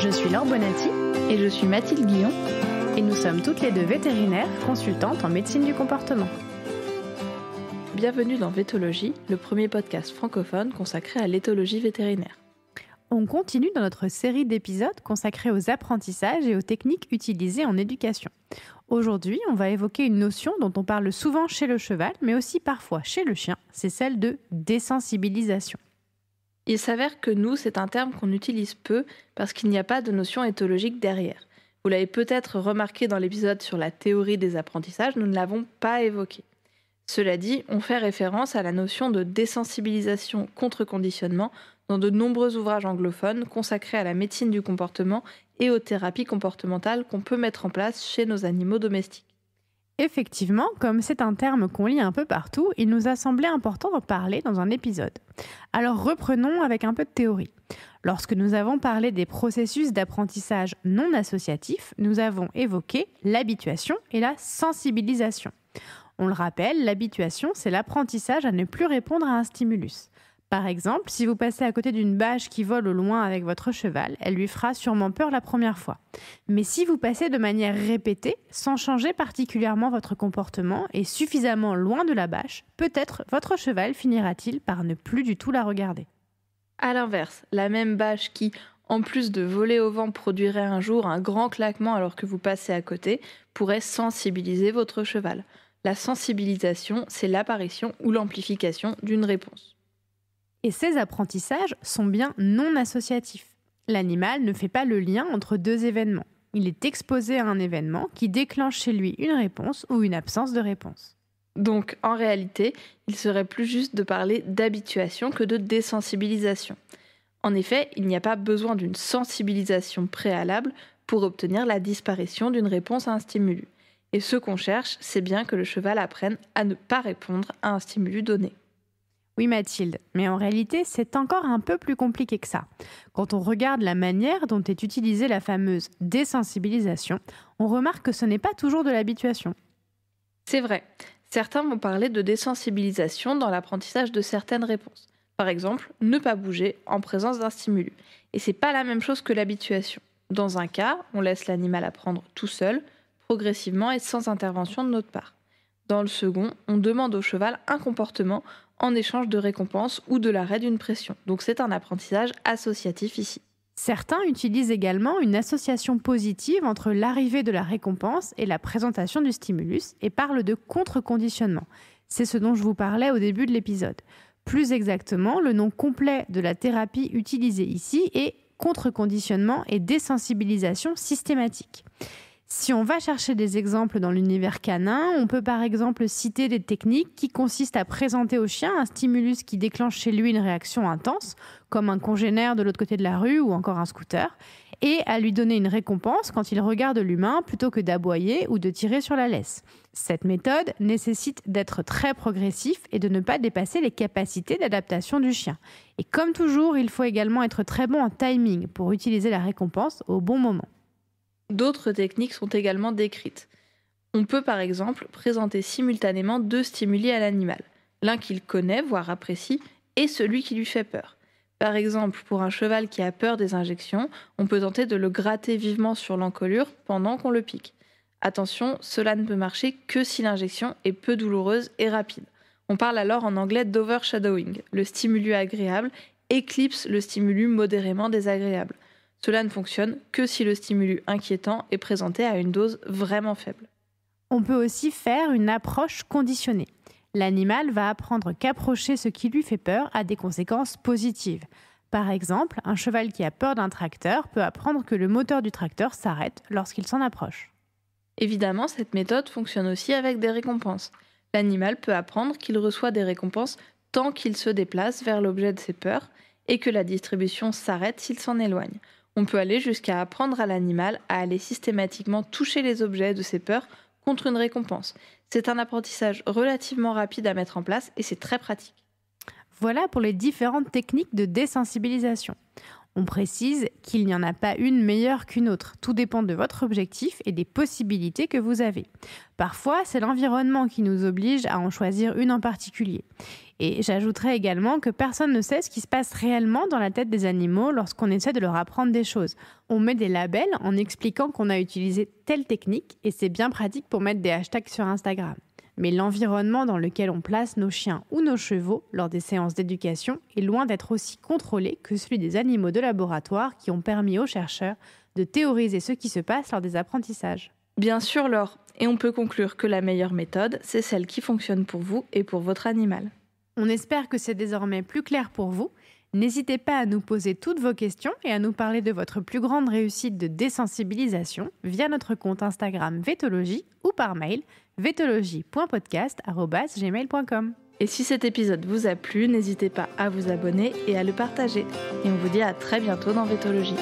Je suis Laure Bonatti et je suis Mathilde Guillon et nous sommes toutes les deux vétérinaires consultantes en médecine du comportement. Bienvenue dans Vétologie, le premier podcast francophone consacré à l'éthologie vétérinaire. On continue dans notre série d'épisodes consacrés aux apprentissages et aux techniques utilisées en éducation. Aujourd'hui, on va évoquer une notion dont on parle souvent chez le cheval, mais aussi parfois chez le chien, c'est celle de désensibilisation. Il s'avère que nous, c'est un terme qu'on utilise peu parce qu'il n'y a pas de notion éthologique derrière. Vous l'avez peut-être remarqué dans l'épisode sur la théorie des apprentissages, nous ne l'avons pas évoqué. Cela dit, on fait référence à la notion de désensibilisation contre conditionnement dans de nombreux ouvrages anglophones consacrés à la médecine du comportement et aux thérapies comportementales qu'on peut mettre en place chez nos animaux domestiques. Effectivement, comme c'est un terme qu'on lit un peu partout, il nous a semblé important d'en parler dans un épisode. Alors reprenons avec un peu de théorie. Lorsque nous avons parlé des processus d'apprentissage non associatifs, nous avons évoqué l'habituation et la sensibilisation. On le rappelle, l'habituation, c'est l'apprentissage à ne plus répondre à un stimulus. Par exemple, si vous passez à côté d'une bâche qui vole au loin avec votre cheval, elle lui fera sûrement peur la première fois. Mais si vous passez de manière répétée, sans changer particulièrement votre comportement et suffisamment loin de la bâche, peut-être votre cheval finira-t-il par ne plus du tout la regarder. A l'inverse, la même bâche qui, en plus de voler au vent, produirait un jour un grand claquement alors que vous passez à côté, pourrait sensibiliser votre cheval. La sensibilisation, c'est l'apparition ou l'amplification d'une réponse. Et ces apprentissages sont bien non associatifs. L'animal ne fait pas le lien entre deux événements. Il est exposé à un événement qui déclenche chez lui une réponse ou une absence de réponse. Donc, en réalité, il serait plus juste de parler d'habituation que de désensibilisation. En effet, il n'y a pas besoin d'une sensibilisation préalable pour obtenir la disparition d'une réponse à un stimulus. Et ce qu'on cherche, c'est bien que le cheval apprenne à ne pas répondre à un stimulus donné. Oui Mathilde, mais en réalité c'est encore un peu plus compliqué que ça. Quand on regarde la manière dont est utilisée la fameuse désensibilisation, on remarque que ce n'est pas toujours de l'habituation. C'est vrai, certains vont parler de désensibilisation dans l'apprentissage de certaines réponses. Par exemple, ne pas bouger en présence d'un stimulus. Et c'est pas la même chose que l'habituation. Dans un cas, on laisse l'animal apprendre tout seul, progressivement et sans intervention de notre part. Dans le second, on demande au cheval un comportement en échange de récompense ou de l'arrêt d'une pression. Donc c'est un apprentissage associatif ici. Certains utilisent également une association positive entre l'arrivée de la récompense et la présentation du stimulus et parlent de contre-conditionnement. C'est ce dont je vous parlais au début de l'épisode. Plus exactement, le nom complet de la thérapie utilisée ici est contre-conditionnement et désensibilisation systématique. Si on va chercher des exemples dans l'univers canin, on peut par exemple citer des techniques qui consistent à présenter au chien un stimulus qui déclenche chez lui une réaction intense, comme un congénère de l'autre côté de la rue ou encore un scooter, et à lui donner une récompense quand il regarde l'humain plutôt que d'aboyer ou de tirer sur la laisse. Cette méthode nécessite d'être très progressif et de ne pas dépasser les capacités d'adaptation du chien. Et comme toujours, il faut également être très bon en timing pour utiliser la récompense au bon moment. D'autres techniques sont également décrites. On peut par exemple présenter simultanément deux stimuli à l'animal, l'un qu'il connaît, voire apprécie, et celui qui lui fait peur. Par exemple, pour un cheval qui a peur des injections, on peut tenter de le gratter vivement sur l'encolure pendant qu'on le pique. Attention, cela ne peut marcher que si l'injection est peu douloureuse et rapide. On parle alors en anglais d'overshadowing. Le stimulus agréable éclipse le stimulus modérément désagréable. Cela ne fonctionne que si le stimulus inquiétant est présenté à une dose vraiment faible. On peut aussi faire une approche conditionnée. L'animal va apprendre qu'approcher ce qui lui fait peur a des conséquences positives. Par exemple, un cheval qui a peur d'un tracteur peut apprendre que le moteur du tracteur s'arrête lorsqu'il s'en approche. Évidemment, cette méthode fonctionne aussi avec des récompenses. L'animal peut apprendre qu'il reçoit des récompenses tant qu'il se déplace vers l'objet de ses peurs et que la distribution s'arrête s'il s'en éloigne. On peut aller jusqu'à apprendre à l'animal à aller systématiquement toucher les objets de ses peurs contre une récompense. C'est un apprentissage relativement rapide à mettre en place et c'est très pratique. Voilà pour les différentes techniques de désensibilisation. On précise qu'il n'y en a pas une meilleure qu'une autre. Tout dépend de votre objectif et des possibilités que vous avez. Parfois, c'est l'environnement qui nous oblige à en choisir une en particulier. Et j'ajouterais également que personne ne sait ce qui se passe réellement dans la tête des animaux lorsqu'on essaie de leur apprendre des choses. On met des labels en expliquant qu'on a utilisé telle technique et c'est bien pratique pour mettre des hashtags sur Instagram. Mais l'environnement dans lequel on place nos chiens ou nos chevaux lors des séances d'éducation est loin d'être aussi contrôlé que celui des animaux de laboratoire qui ont permis aux chercheurs de théoriser ce qui se passe lors des apprentissages. Bien sûr, Laure, et on peut conclure que la meilleure méthode, c'est celle qui fonctionne pour vous et pour votre animal. On espère que c'est désormais plus clair pour vous. N'hésitez pas à nous poser toutes vos questions et à nous parler de votre plus grande réussite de désensibilisation via notre compte Instagram Vétologie ou par mail vétologie.podcast.gmail.com. Et si cet épisode vous a plu, n'hésitez pas à vous abonner et à le partager. Et on vous dit à très bientôt dans Vétologie.